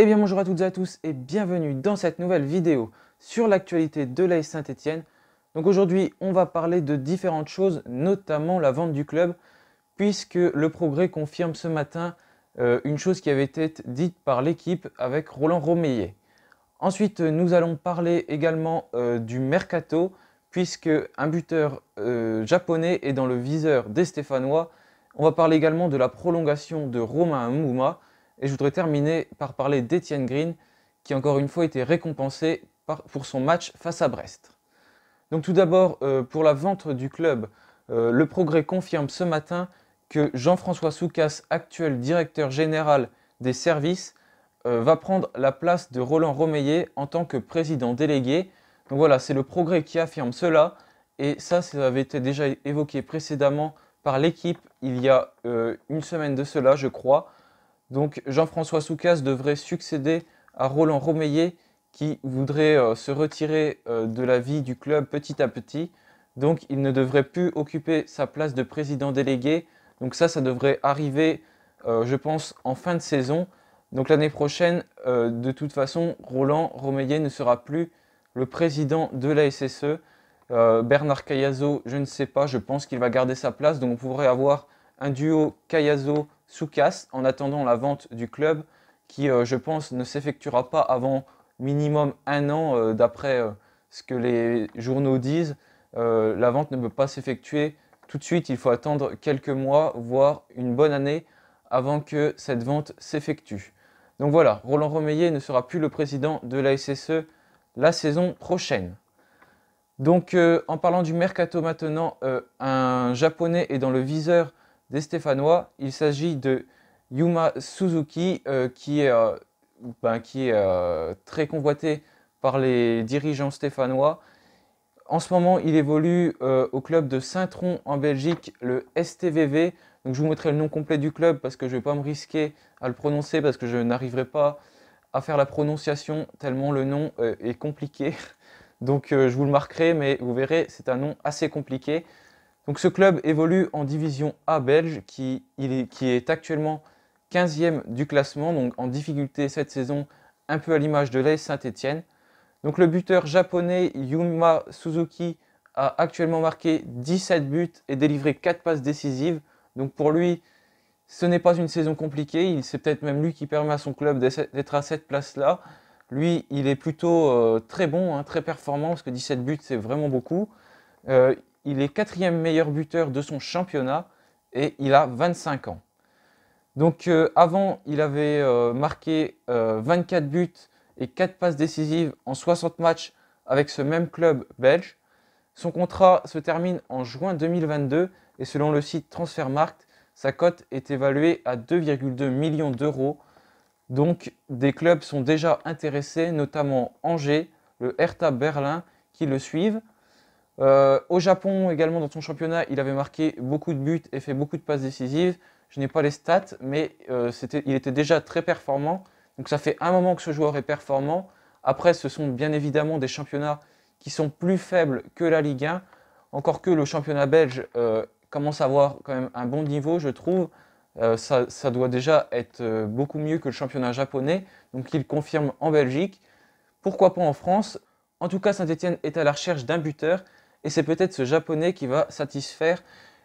Eh bien bonjour à toutes et à tous et bienvenue dans cette nouvelle vidéo sur l'actualité de l'AS Saint-Etienne. Donc aujourd'hui on va parler de différentes choses, notamment la vente du club, puisque le progrès confirme ce matin euh, une chose qui avait été dite par l'équipe avec Roland Romeillet. Ensuite nous allons parler également euh, du mercato, puisque un buteur euh, japonais est dans le viseur des Stéphanois. On va parler également de la prolongation de Romain Mouma et je voudrais terminer par parler d'Étienne Green, qui encore une fois a été récompensé pour son match face à Brest. Donc tout d'abord, euh, pour la vente du club, euh, le Progrès confirme ce matin que Jean-François Soucas, actuel directeur général des services, euh, va prendre la place de Roland Romeillet en tant que président délégué. Donc voilà, c'est le Progrès qui affirme cela. Et ça, ça avait été déjà évoqué précédemment par l'équipe il y a une semaine de cela, je crois. Donc Jean-François Soucas devrait succéder à Roland Romeyer qui voudrait euh, se retirer euh, de la vie du club petit à petit. Donc il ne devrait plus occuper sa place de président délégué. Donc ça, ça devrait arriver, euh, je pense, en fin de saison. Donc l'année prochaine, de toute façon, Roland Romeyer ne sera plus le président de la SSE. Bernard Cayazo, je ne sais pas, je pense qu'il va garder sa place. Donc on pourrait avoir un duo Cayazo sous casse en attendant la vente du club qui, euh, je pense, ne s'effectuera pas avant minimum un an euh, d'après euh, ce que les journaux disent. la vente ne peut pas s'effectuer tout de suite, il faut attendre quelques mois, voire une bonne année avant que cette vente s'effectue. Donc voilà, Roland romeyer ne sera plus le président de la SSE la saison prochaine. Donc en parlant du mercato maintenant, un japonais est dans le viseur des Stéphanois. Il s'agit de Yuma Suzuki euh, qui est, euh, ben, euh, très convoité par les dirigeants stéphanois. En ce moment, il évolue au club de Saint-Tron en Belgique, le STVV. Donc, je vous mettrai le nom complet du club parce que je ne vais pas me risquer à le prononcer parce que je n'arriverai pas à faire la prononciation tellement le nom est compliqué. Donc je vous le marquerai, mais vous verrez, c'est un nom assez compliqué ce club évolue en division A belge qui, est, actuellement 15e du classement, donc en difficulté cette saison, un peu à l'image de l'AS Saint-Etienne. Donc le buteur japonais Yuma Suzuki a actuellement marqué 17 buts et délivré 4 passes décisives. Donc pour lui, ce n'est pas une saison compliquée, c'est peut-être même lui qui permet à son club d'être à cette place-là. Lui, il est plutôt euh, très bon, hein, très performant, parce que 17 buts, c'est vraiment beaucoup. Euh, il est quatrième meilleur buteur de son championnat et il a 25 ans. Donc euh, avant, il avait euh, marqué 24 euh, buts et 4 passes décisives en 60 matchs avec ce même club belge. Son contrat se termine en juin 2022 et selon le site Transfermarkt, sa cote est évaluée à 2,2 millions d'euros. Donc des clubs sont déjà intéressés, notamment Angers, le Hertha Berlin qui le suivent. Euh, au Japon, également dans son championnat, il avait marqué beaucoup de buts et fait beaucoup de passes décisives. Je n'ai pas les stats, mais euh, il était déjà très performant. Donc ça fait un moment que ce joueur est performant. Après, ce sont bien évidemment des championnats qui sont plus faibles que la Ligue 1. Encore que le championnat belge euh, commence à avoir quand même un bon niveau, je trouve. Ça, ça, doit déjà être beaucoup mieux que le championnat japonais. Donc il confirme en Belgique. Pourquoi pas en France En tout cas, Saint-Etienne est à la recherche d'un buteur et c'est peut-être ce japonais qui va satisfaire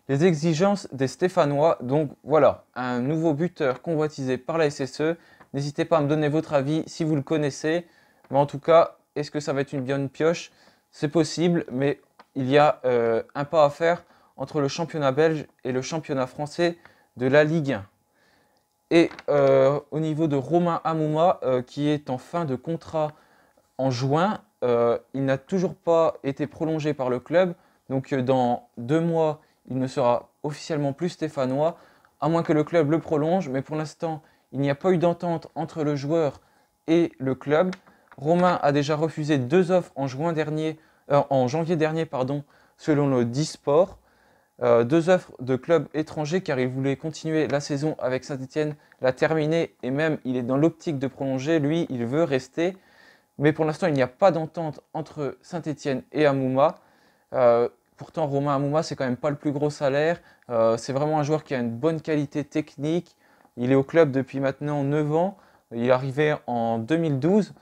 les exigences des Stéphanois. Donc voilà, un nouveau buteur convoitisé par la SSE. N'hésitez pas à me donner votre avis si vous le connaissez. Mais en tout cas, est-ce que ça va être une bonne pioche C'est possible, mais il y a euh, un pas à faire entre le championnat belge et le championnat français de la Ligue 1. Et euh, au niveau de Romain Amouma, euh, qui est en fin de contrat en juin, euh, il n'a toujours pas été prolongé par le club. Donc euh, dans deux mois, il ne sera officiellement plus stéphanois, à moins que le club le prolonge. Mais pour l'instant, il n'y a pas eu d'entente entre le joueur et le club. Romain a déjà refusé deux offres en, dernier, euh, en janvier dernier, pardon, selon le Disport. sport deux offres de clubs étrangers car il voulait continuer la saison avec Saint-Etienne, la terminer et même il est dans l'optique de prolonger. Lui, il veut rester. Mais pour l'instant, il n'y a pas d'entente entre Saint-Etienne et Amouma. Euh, pourtant, Romain Amouma, c'est quand même pas le plus gros salaire. Euh, c'est vraiment un joueur qui a une bonne qualité technique. Il est au club depuis maintenant 9 ans. Il est arrivé en 2012.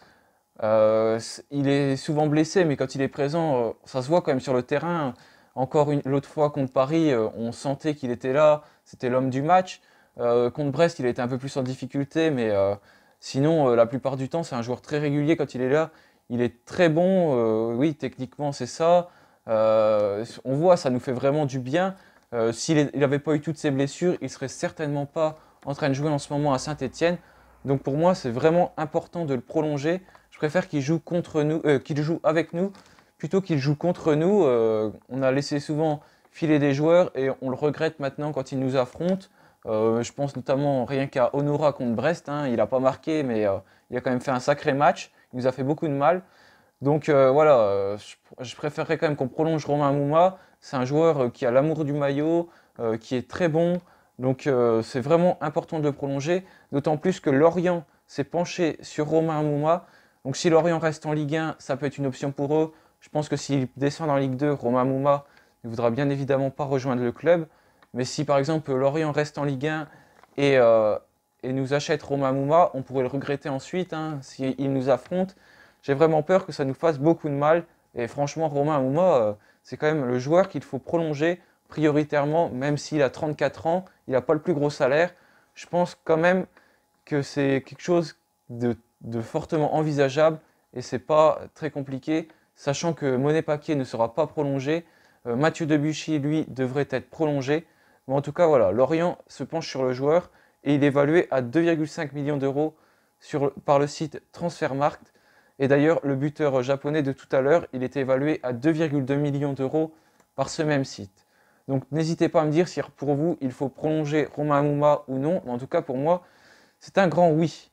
Euh, il est souvent blessé, mais quand il est présent, ça se voit quand même sur le terrain. Encore l'autre fois contre Paris, on sentait qu'il était là. C'était l'homme du match. contre Brest, il était un peu plus en difficulté, mais Sinon, euh, la plupart du temps, c'est un joueur très régulier quand il est là. Il est très bon, euh, oui, techniquement, c'est ça. Euh, on voit, ça nous fait vraiment du bien. S'il n'avait pas eu toutes ses blessures, il ne serait certainement pas en train de jouer en ce moment à saint étienne Donc pour moi, c'est vraiment important de le prolonger. Je préfère qu'il joue, joue avec nous plutôt qu'il joue contre nous. on a laissé souvent filer des joueurs et on le regrette maintenant quand il nous affronte. Euh, je pense notamment rien qu'à Honora contre Brest. Hein, il n'a pas marqué, mais euh, il a quand même fait un sacré match. Il nous a fait beaucoup de mal. Donc euh, voilà, je, préférerais quand même qu'on prolonge Romain Mouma. C'est un joueur qui a l'amour du maillot, qui est très bon. Donc c'est vraiment important de le prolonger. D'autant plus que Lorient s'est penché sur Romain Mouma. Donc si Lorient reste en Ligue 1, ça peut être une option pour eux. Je pense que s'il descend en Ligue 2, Romain Mouma ne voudra bien évidemment pas rejoindre le club. Mais si par exemple Lorient reste en Ligue 1 euh, et, nous achète Romain Mouma, on pourrait le regretter ensuite hein, s'il nous affronte. J'ai vraiment peur que ça nous fasse beaucoup de mal. Et franchement, Romain Mouma, euh, c'est quand même le joueur qu'il faut prolonger prioritairement, même s'il a 34 ans, il n'a pas le plus gros salaire. Je pense quand même que c'est quelque chose de, fortement envisageable et c'est pas très compliqué, sachant que Monet Paquet ne sera pas prolongé. Euh, Mathieu Debuchy, lui, devrait être prolongé en tout cas, voilà, Lorient se penche sur le joueur et il est évalué à 2,5 millions d'euros par le site Transfermarkt. Et d'ailleurs, le buteur japonais de tout à l'heure, il était évalué à 2,2 millions d'euros par ce même site. Donc n'hésitez pas à me dire si pour vous, il faut prolonger Romain Mouma ou non. Mais en tout cas, pour moi, c'est un grand oui.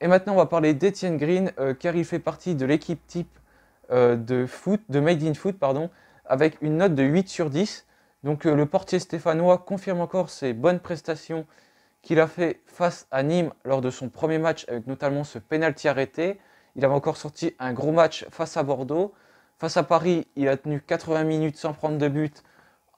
Et maintenant, on va parler d'Etienne Green, euh, car il fait partie de l'équipe type euh, de, foot, de Made in Foot, pardon, avec une note de 8 sur 10. Donc euh, le portier stéphanois confirme encore ses bonnes prestations qu'il a fait face à Nîmes lors de son premier match avec notamment ce penalty arrêté. Il avait encore sorti un gros match face à Bordeaux. Face à Paris, il a tenu 80 minutes sans prendre de but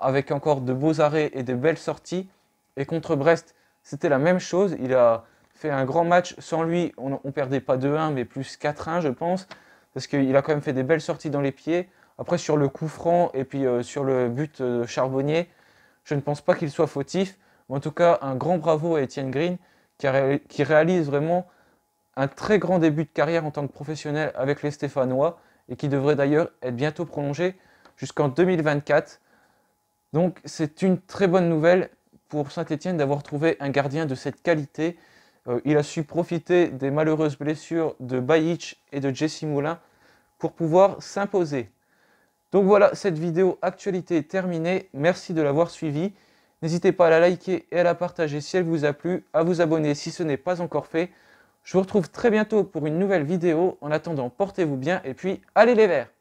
avec encore de beaux arrêts et de belles sorties. Et contre Brest, c'était la même chose. Il a fait un grand match. Sans lui, on, ne perdait pas 2-1, mais plus 4-1, je pense. Parce qu'il a quand même fait des belles sorties dans les pieds. Après, sur le coup franc et puis euh, sur le but de euh, Charbonnier, je ne pense pas qu'il soit fautif. en tout cas, un grand bravo à Étienne Green qui, réalise vraiment un très grand début de carrière en tant que professionnel avec les Stéphanois et qui devrait d'ailleurs être bientôt prolongé jusqu'en 2024. Donc c'est une très bonne nouvelle pour Saint-Étienne d'avoir trouvé un gardien de cette qualité. Euh, il a su profiter des malheureuses blessures de Bayich et de Jesse Moulin pour pouvoir s'imposer. Donc voilà, cette vidéo actualité est terminée. Merci de l'avoir suivie. N'hésitez pas à la liker et à la partager si elle vous a plu, à vous abonner si ce n'est pas encore fait. Je vous retrouve très bientôt pour une nouvelle vidéo. En attendant, portez-vous bien et puis allez les verts